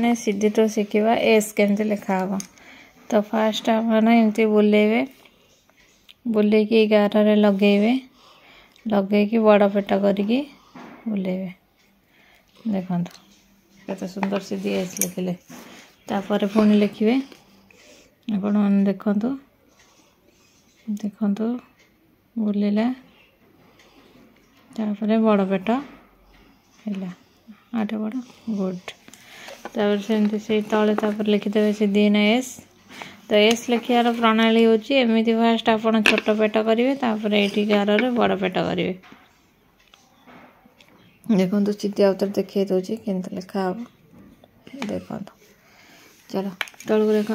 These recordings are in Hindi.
मैंने सीधी टू शिखा एस के लिखा हाँ तो फास्ट आपने एमती बुलेबे बुले कि गारे लगे लगे कि बड़ पेट देखता देखते सुंदर सीधी एस लिखे तापर पी लिखे आपण देख देखु देखु बड़ पेट है आठ बड़ गुड ତାପରେ ସେମିତି ସେଇ ତଳେ ତାପରେ ଲେଖିଦେବେ ସେ ଦିନ ଏସ୍ ତ ଏସ୍ ଲେଖିବାର ପ୍ରଣାଳୀ ହେଉଛି ଏମିତି ଫାଷ୍ଟ ଆପଣ ଛୋଟ ପେଟ କରିବେ ତାପରେ ଏଇଠି ଗାରରେ ବଡ଼ ପେଟ କରିବେ ଦେଖନ୍ତୁ ଚିତି ଆଉଥରେ ଦେଖାଇ ଦେଉଛି କେମିତି ଲେଖା ହେବ ଦେଖନ୍ତୁ ଚାଲ ତଳକୁ ଦେଖ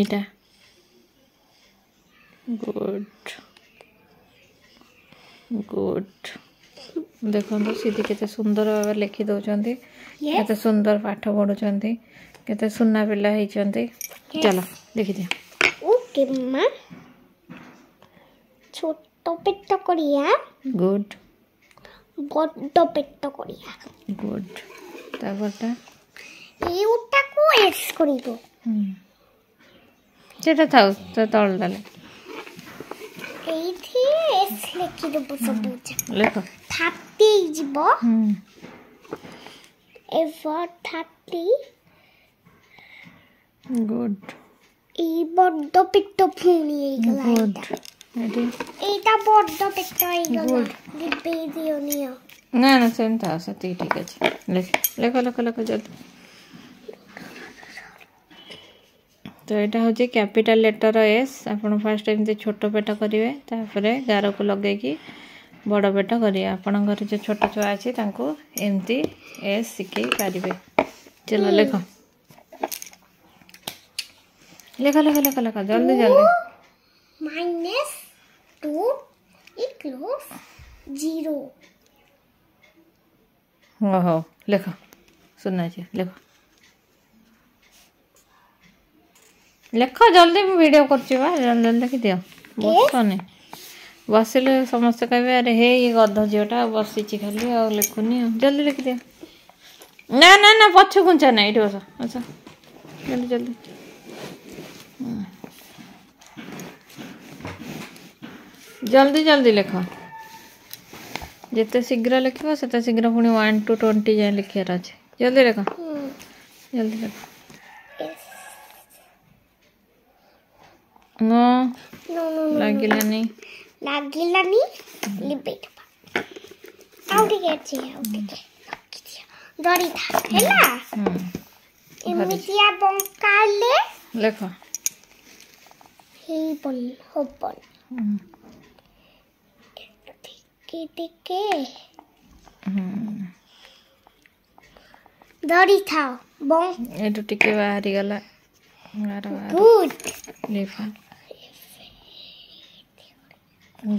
ଏଇଟା ଗୁଡ଼ ଗୁଡ଼ देखो सीधी के सुंदर भाव लिखी दौर सुंदर पाठ पढ़ुंटे सुना पिला चलो देखी ओके छोटो पेट करिया गुड बड़ पेट करिया गुड तबटा को एस करिबो था ଲେଖିଦେବୁ ସବୁ ଲେଖ ଥାପି ହେଇଯିବ ଏଭର୍ ଥାପି ଗୁଡ୍ ଏଇ ବଡ଼ ପେଟ ପୁଣି ହେଇଗଲା ଏଇଟା ବଡ଼ ପେଟ ହେଇଗଲା ଦିବେଇ ଦିଅନି ନା ନା ସେମିତି ଥାଉ ସେତିକି ଠିକ୍ ଅଛି ଲେଖ ଲେଖ ଲେଖ ଜଲ୍ଦି तो यहाँ हूँ कैपिटाल लेटर एस आप फास्ट एम छोट पेट करेंगे गार को लगे बड़ पेट करेंगे आपण जो छोट छुआ अच्छी एमती एस शिखे पारे चलो लेख लेख लेख लेख लेख जल्दी जल्दी जीरो हाँ हाँ लेख सुना लेख लेख जल्दी भिड करा जल्दी दि बस बस समस्त कह अरे गध झीटा बसीचे खाली आखुनि जल्दी लिखी ना ना ना पछ घुंचा ना ये बस बस जल्दी जल्दी जल्दी जल्दी लेख जिते शीघ्र लिखे से पुणी वन टू ट्वेंटी जाए लिखे जल्दी लेख जल्दी लेख No. No, no, no. Lagilani. Lagilani. Libet. Out get here. Out get here. Dori tha. Hela. এমনিতিয়া বঙ্কালে লেখো হেবল হবল থেকে থেকে ধরি থাও বং এটা টিকে বাহারি গলা গুড লেখো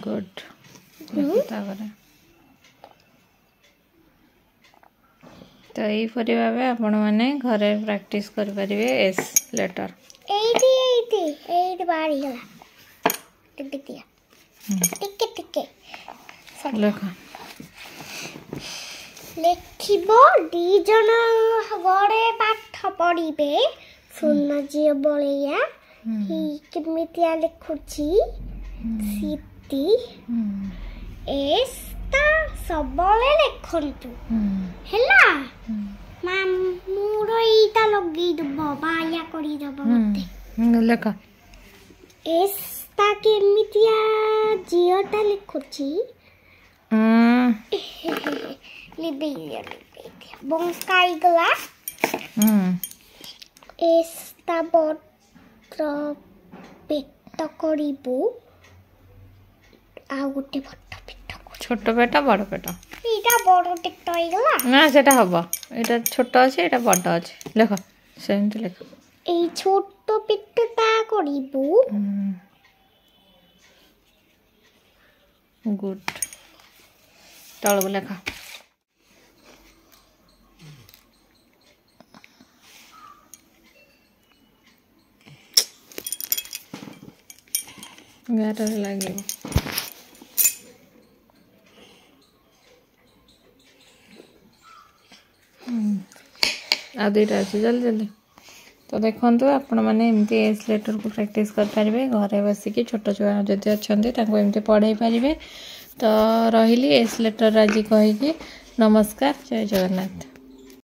গুড তো এইপরি ভাবে আপন মানে ঘরে প্র্যাকটিস করে পারিবে এস লেটার এইটি এইটি এইটি বাড়ি গলা টিকে টিকে টিকে লেখ লেখিব দুই জন ঘরে পাঠ পড়িবে সোনা ঝিও বলেয়া কেমিতিয়া লেখুছি শীত ଟି ଏସ୍ତା ସବୁବେଳେ ଲେଖନ୍ତୁ ହେଲା ମା ମୋର ଏଇଟା ଲଗେଇଦବ ବାୟା କରିଦବ ମୋତେ ଲେଖ ଏସ୍ତା କେମିତିଆ ଝିଅଟା ଲେଖୁଛି ଲିବେଇ ଦିଅ ଲିବେଇ ଦିଅ ବଙ୍କା ହେଇଗଲା ଏସ୍ତା ବତ୍ର ପେଟ କରିବୁ ଆଉ ଗୋଟେ ବଡ଼ ପେଟ ଛୋଟ ପେଟ ବଡ଼ ପେଟ ଏଇଟା ବଡ଼ ପେଟ ହେଇଗଲା ନା ସେଟା ହବ ଏଇଟା ଛୋଟ ଅଛି ଏଇଟା ବଡ଼ ଅଛି ଲେଖ ସେମିତି ଲେଖ এই ছোট্ট পেটটা করিব গুড তলকু লেখ গাটারে লাগিব ଆଉ ଦୁଇଟା ଅଛି ଜଲ୍ଦି ଜଲ୍ଦି ତ ଦେଖନ୍ତୁ ଆପଣମାନେ ଏମିତି ଏସ୍ ଲେଟର୍କୁ ପ୍ରାକ୍ଟିସ୍ କରିପାରିବେ ଘରେ ବସିକି ଛୋଟ ଛୁଆ ଯଦି ଅଛନ୍ତି ତାଙ୍କୁ ଏମିତି ପଢ଼େଇ ପାରିବେ ତ ରହିଲି ଏସ୍ ଲେଟର୍ ଆଜି କହିକି ନମସ୍କାର ଜୟ ଜଗନ୍ନାଥ